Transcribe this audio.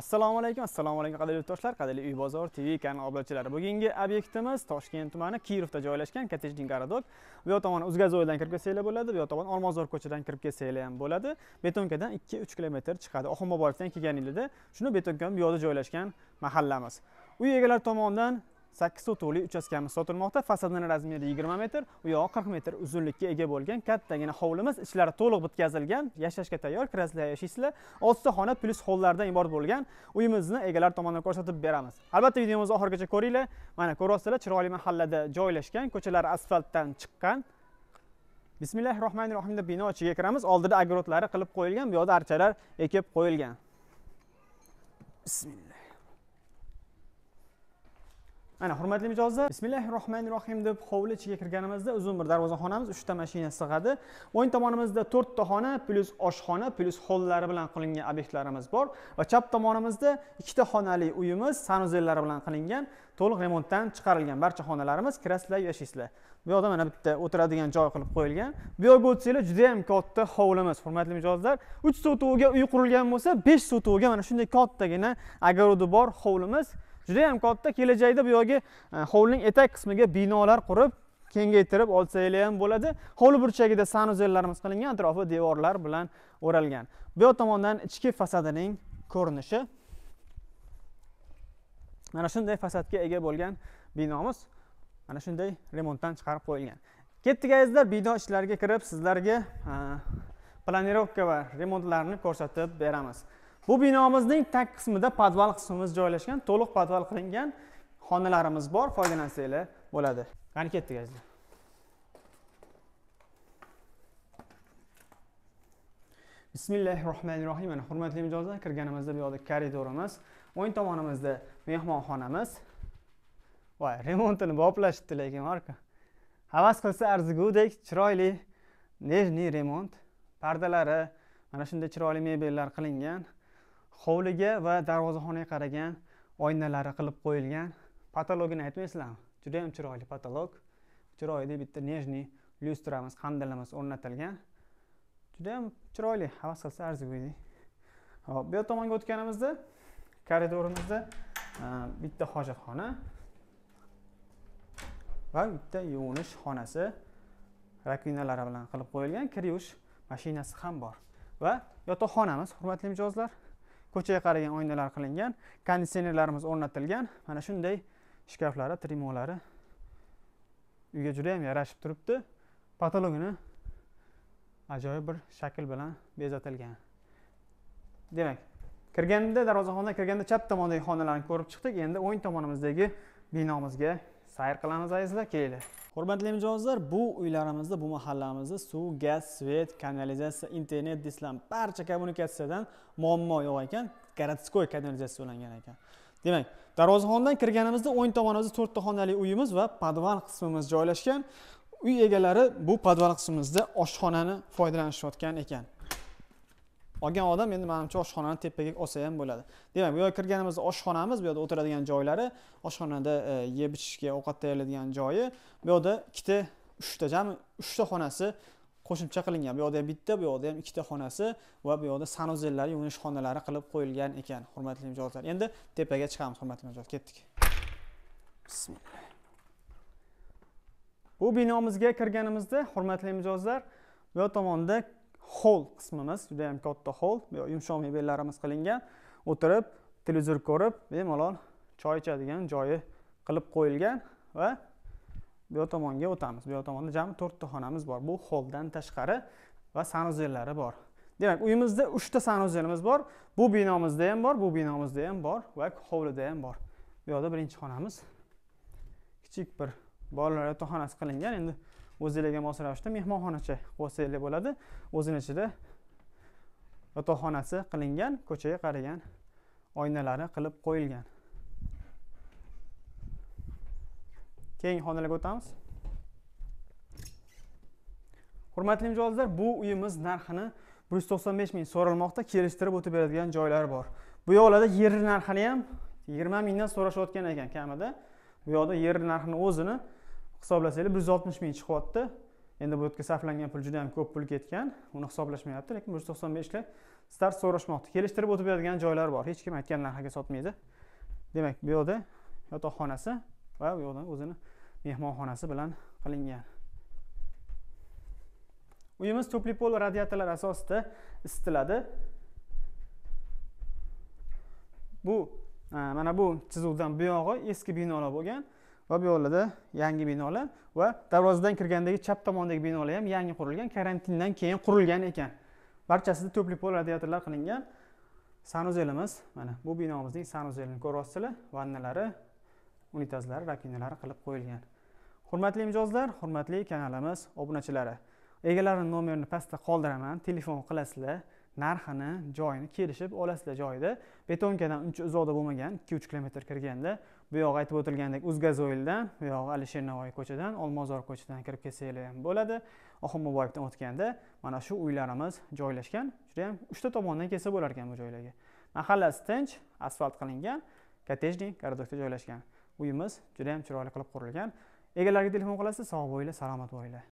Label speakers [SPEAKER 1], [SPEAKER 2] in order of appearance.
[SPEAKER 1] assalomu alaykum assalomu alaykum qadrli yurtdoshlar qadrli uy bozor tv kanali obunachilari bugungi obyektimiz toshkent tumani kirovda joylashgan kottejniy garadok bu yoq tomon uzgazoydan kirib kelsanglar bo'ladi bu yoq tomon olmazor ko'chadan kirib kelsanglar ham bo'ladi betonkadan ikki uch kilometr chiqadi oxunboboyevdan kelganinglarda shuni betonka bu yoqda joylashgan mahallamiz uy egalari tomonidan sakkiz sotuvli uchastkamiz sotilmoqda fasadini razmeri yigirma metr u yog'i qirq metr uzunlikka ega bo'lgan kattagina hovlimiz ichlari to'liq bitkazilgan yashashga tayyor kirasizlar yashaysizlar oltita xona plyus hollardan iborat bo'lgan uyimizni egalari tomonidan ko'rsatib beramiz albatta videomizni oxirigacha ko'ringlar mana ko'ryapsizlar chiroyli mahallada joylashgan ko'chalar asfaltdan chiqqan bismillahi rohmanir rohim deb bino ichiga kiramiz oldida agrodlari qilib qo'yilgan bu yoqda archalar ekib qo'yilgan bismillah mana hurmatli mijozlar bismillahi rohmanir rohim deb hovli ichiga kirganimizda uzun bir darvozaxonamiz ta mashina sig'adi o'ng tomonimizda to'rtta xona plyus oshxona plyus hollari bilan qilingan obyektlarimiz bor va chap tomonimizda ikkita xonali uyimiz sanuzellari bilan qilingan to'liq remontdan chiqarilgan barcha xonalarimiz kirasizlar yashaysizlar bu yoqda mana bitta o'tiradigan joy qilib qo'yilgan bu yoqqa o'tsanglar judayam katta hovlimiz hurmatli mijozlar uch sotuvga uy qurilgan bo'lsa besh sotuvga mana shunday kattagina огороdi bor hovlimiz juda ham katta kelajakda bu yoqga e, hovlining etak qismiga binolar qurib kengaytirib olsanglar ham bo'ladi hovli burchagida sanuzellarimiz qilingan atrofi devorlar bilan o'ralgan bu yoq tomondan ichki fasadining ko'rinishi mana shunday fasadga ega bo'lgan binomiz mana shunday remontdan chiqarib qo'yilgan ketdik azizlar bino ishlariga kirib sizlarga e, planirovka va remontlarni ko'rsatib beramiz bu binomizning tag qismida podval qismimiz joylashgan to'liq podval qilingan xonalarimiz bor foydalansangiz bo'ladi qani ketdik azizlar bismillahi rohmanir rohim mana hurmatli mijozlar kirganimizda bu yoqda koridorimiz o'ng tomonimizda mehmonxonamiz voy remontini boplashibdi lekin orqa havas qilsa arzigudek chiroyli nejniy remont pardalari mana shunday chiroyli mebellar qilingan hovliga va darvozaxonaga qaragan oynalari qilib qo'yilgan patologini aytmaysizlarmi juda yam chiroyli patolog chiroyli bitta нежный lyustramiz qandilimiz o'rnatilgan juda yam chiroyli havas qilsa arziydi hop bu yoq tomonga o'tganimizda koridorimizda e, bitta hojatxona va bitta yuvinish xonasi rakvinalari bilan qilib qo'yilgan kir yuvish mashinasi ham bor va yotoqxonamiz hurmatli mijozlar ko'chaga qaragan oynalar qilingan konditsionerlarimiz o'rnatilgan mana shunday shkaflari trimolari uyga juda yam yarashib turibdi patologini ajoyib bir shakl bilan bezatilgan demak kirganda darvozaxonadan kirganda chap tomondagi xonalarni ko'rib chiqdik endi o'ng tomonimizdagi binomizga sayr qilamiz azizlar kelinglar hurmatli mijozlar bu uylarimizda bu mahallamizda suv gaz svet kanalizatsiya internet dislam barcha kommunikatsiyadan muammo yo'q ekan городской ulangan ekan demak darvozaxondan kirganimizda o'ng tomonimizda to'rtta xonali uyimiz va podval qismimiz joylashgan uy egalari bu podval qismimizda oshxonani foydalanishayotgan ekan olgan odam endi manimcha oshxonani tepaga olsa ham bo'ladi demak bu yerga kirganimizda oshxonamiz bu yerda o'tiradigan joylari oshxonada e, yeb ichishga ovqat tayyorlaydigan joyi bu yerda ikkita uchta jami uchta xonasi qo'shimcha qilingan bu yoqda ham bitta bu yoqda ham ikkita xonasi va bu yoqda sanuzellar yuvinish xonalari qilib qo'yilgan ekan hurmatli mijozlar endi tepaga chiqamiz hurmatli mijozlar ketdik bismillah bu binomizga kirganimizda hurmatli mijozlar bu tomonda hol qismimiz juda yam katta hol yumshoq mebellarimiz qilingan o'tirib televizor ko'rib bemalol choy ichadigan joyi qilib qo'yilgan va bu yoq tomonga o'tamiz bu yoq tomonda jami to'rtta xonamiz bor bu holdan tashqari va sanuzellari bor demak uyimizda uchta sanuzelimiz bor bu binomizda ham bor bu binomizda ham bor va hovlida ham bor bu yoqda birinchi xonamiz kichik bir bolalar yotoqxonasi qilingan endi o'zinglarga mos ravishda mehmonxonacha qo'ysanglar bo'ladi o'zini ichida yotoqxonasi qilingan ko'chaga qaragan oynalari qilib qo'yilgan keyingi xonalarga o'tamiz hurmatli mijozlar bu uyimiz narxini bir yuz to'qson besh ming so'ralmoqda kelishtirib o'tib beradigan joylari bor bu yoqlarda yer narxini ham yigirma mingdan so'rashayotgan ekan kamida bu yoqda yer narxini o'zini hisoblasanglar bir yuz oltmish ming chiqyapti endi bu yerga sarflangan pul juda ham ko'p pul ketgan uni hisoblashmayapti lekin bir yuz to'qson beshlar start so'rashmoqda kelishtirib o'tib beradigan joylar bor hech kim aytgan narxaga sotmaydi demak bu yoqda yotoqxonasi va bu yoqdan o'zini mehmonxonasi bilan qilingan uyimiz tupli pol radiatorlar asosida isitiladi bu mana bu chizuvdan buyog'i eski binolar bo'lgan va bu yo'lida yangi binolar va darvozadan kirgandagi chap tomondagi binolar ham yangi qurilgan karantindan keyin qurilgan ekan barchasida to'plik pol radiatorlar qilingan sanuzelimiz mana bu binomizning sanuzelini ko'ryapsizlar vannalari unitazlari rakinalari qilib qo'yilgan hurmatli mijozlar hurmatli kanalimiz obunachilari egalarini nomerini pastda qoldiraman telefon qilasizlar narxini joyini kelishib olasizlar joyida betonkadan uncha uzoqda bo'lmagan ikki uch kilometr kirganda bu yog'i aytib o'tilgandek uzgazoyildan bu yog'i alisher navoiy ko'chadan olmozor ko'chadan kirib kelsanglar ham bo'ladi oxunboboyevdan o'tganda mana shu uylarimiz joylashgan judayam uchta tomondan kelsa bo'lar ekan bu joylarga mahallasi tinch asfalt qilingan коттеджный городокda joylashgan uyimiz judayam chiroyli qilib qurilgan egalariga telefon qilasiz sog' bo'linglar salomat bo'linglar